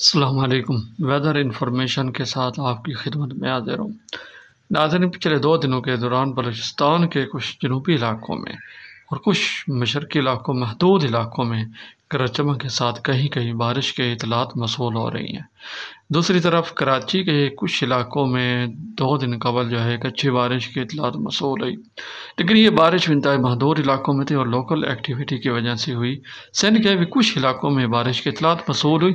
अल्लाम weather information के साथ आपकी खिदमत में रहा हूँ नाजन पिछले दो दिनों के दौरान बलूचिस्तान के कुछ जनूबी इलाकों में और कुछ मशरक़ी इलाकों महदूद इलाकों में करचमा के साथ कहीं कहीं बारिश के इतलात मसूल हो रही हैं दूसरी तरफ कराची के कुछ इलाकों में दो दिन कबल जो है एक अच्छी बारिश की इतलात मसूल हुई लेकिन ये बारिश इंतहाई महदूर इलाकों में थी और लोकल एक्टिविटी की वजह से हुई सिंध के भी कुछ इलाकों में बारिश की इतलात मसूल हुई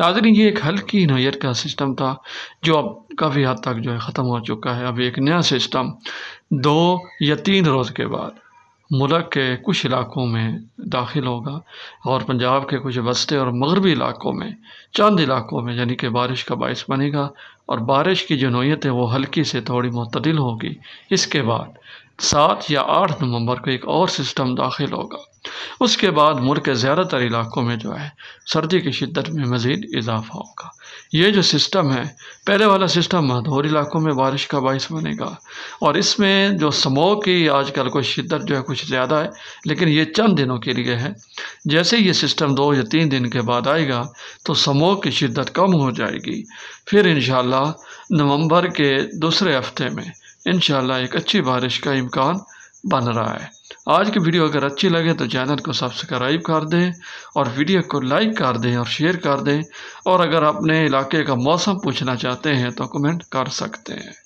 नाजरी ये एक हल्की नोयत का सिस्टम था जो अब काफ़ी हद तक जो है ख़त्म हो चुका है अब एक नया सिस्टम दो या तीन रोज़ के बाद मुल्क के कुछ इलाकों में दाखिल होगा और पंजाब के कुछ वस्ते और मगरबी इलाकों में चंद इलाकों में यानी कि बारिश का बायस बनेगा और बारिश की जो नोयत है वो हल्की से थोड़ी मतदिल होगी इसके बाद सात या आठ नवंबर को एक और सिस्टम दाखिल होगा उसके बाद मुल्क के ज़्यादातर इलाकों में जो है सर्दी की शिद्दत में मज़ीद इजाफा होगा ये जो सिस्टम है पहले वाला सिस्टम मधोर इलाकों में बारिश का बायस बनेगा और इसमें जो समोक की आजकल कोई शिद्दत जो है कुछ ज़्यादा है लेकिन ये चंद दिनों के लिए है जैसे ये सिस्टम दो या तीन दिन के बाद आएगा तो समो की शिद्दत कम हो जाएगी फिर इन नवंबर के दूसरे हफ्ते में इन एक अच्छी बारिश का इम्कान बन रहा है आज की वीडियो अगर अच्छी लगे तो चैनल को सब्सक्राइब कर दें और वीडियो को लाइक कर दें और शेयर कर दें और अगर अपने इलाके का मौसम पूछना चाहते हैं तो कमेंट कर सकते हैं